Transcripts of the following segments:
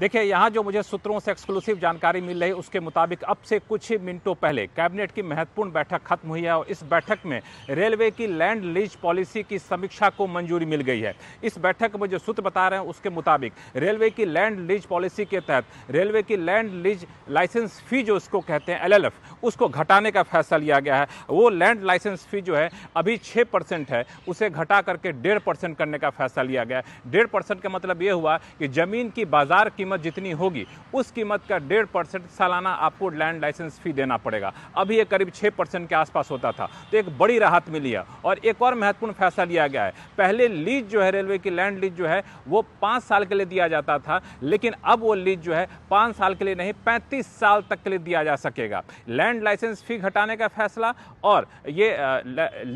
देखिए यहाँ जो मुझे सूत्रों से एक्सक्लूसिव जानकारी मिल रही है उसके मुताबिक अब से कुछ ही मिनटों पहले कैबिनेट की महत्वपूर्ण बैठक खत्म हुई है और इस बैठक में रेलवे की लैंड लीज पॉलिसी की समीक्षा को मंजूरी मिल गई है इस बैठक में जो सूत्र बता रहे हैं उसके मुताबिक रेलवे की लैंड लीज पॉलिसी के तहत रेलवे की लैंड लीज लाइसेंस फ़ी जो इसको कहते हैं एल उसको घटाने का फैसला लिया गया है वो लैंड लाइसेंस फ़ी जो है अभी छः है उसे घटा करके डेढ़ करने का फैसला लिया गया है डेढ़ का मतलब ये हुआ कि ज़मीन की बाज़ार की कीमत जितनी होगी उस कीमत का डेढ़ परसेंट सालाना आपको लैंड लाइसेंस फ़ी देना पड़ेगा अभी ये करीब छः परसेंट के आसपास होता था तो एक बड़ी राहत मिली है और एक और महत्वपूर्ण फैसला लिया गया है पहले लीज जो है रेलवे की लैंड लीज जो है वो पाँच साल के लिए दिया जाता था लेकिन अब वो लीज जो है पाँच साल के लिए नहीं पैंतीस साल तक के लिए दिया जा सकेगा लैंड लाइसेंस फ़ी घटाने का फैसला और ये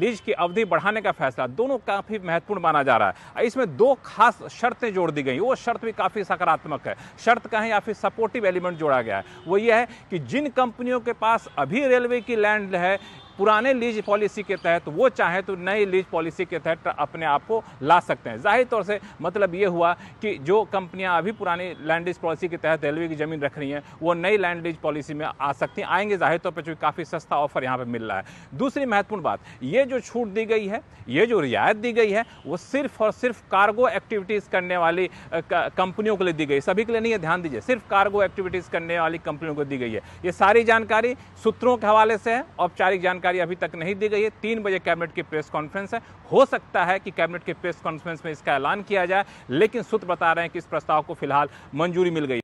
लीज की अवधि बढ़ाने का फैसला दोनों काफ़ी महत्वपूर्ण माना जा रहा है इसमें दो खास शर्तें जोड़ दी गई वो शर्त भी काफ़ी सकारात्मक है शर्त कहें या फिर सपोर्टिव एलिमेंट जोड़ा गया है वो ये है कि जिन कंपनियों के पास अभी रेलवे की लैंड है पुराने लीज पॉलिसी के तहत वो चाहे तो नई लीज पॉलिसी के तहत अपने आप को ला सकते हैं जाहिर तौर से मतलब ये हुआ कि जो कंपनियां अभी पुरानी लैंड लीज पॉलिसी के तहत रेलवे की ज़मीन रख रही हैं वो नई लैंड लीज पॉलिसी में आ सकती हैं आएंगे जाहिर तौर पर चूँकि काफ़ी सस्ता ऑफर यहाँ पर मिल रहा है दूसरी महत्वपूर्ण बात ये जो छूट दी गई है ये जो रियायत दी गई है वो सिर्फ और सिर्फ कार्गो एक्टिविटीज़ करने वाली कंपनियों के लिए दी गई सभी के लिए नहीं है ध्यान दीजिए सिर्फ कार्गो एक्टिविटीज़ करने वाली कंपनियों को दी गई है ये सारी जानकारी सूत्रों के हवाले से है औपचारिक जानकारी जानकारी अभी तक नहीं दी गई है तीन बजे कैबिनेट की प्रेस कॉन्फ्रेंस है हो सकता है कि कैबिनेट के प्रेस कॉन्फ्रेंस में इसका ऐलान किया जाए लेकिन सूत्र बता रहे हैं कि इस प्रस्ताव को फिलहाल मंजूरी मिल गई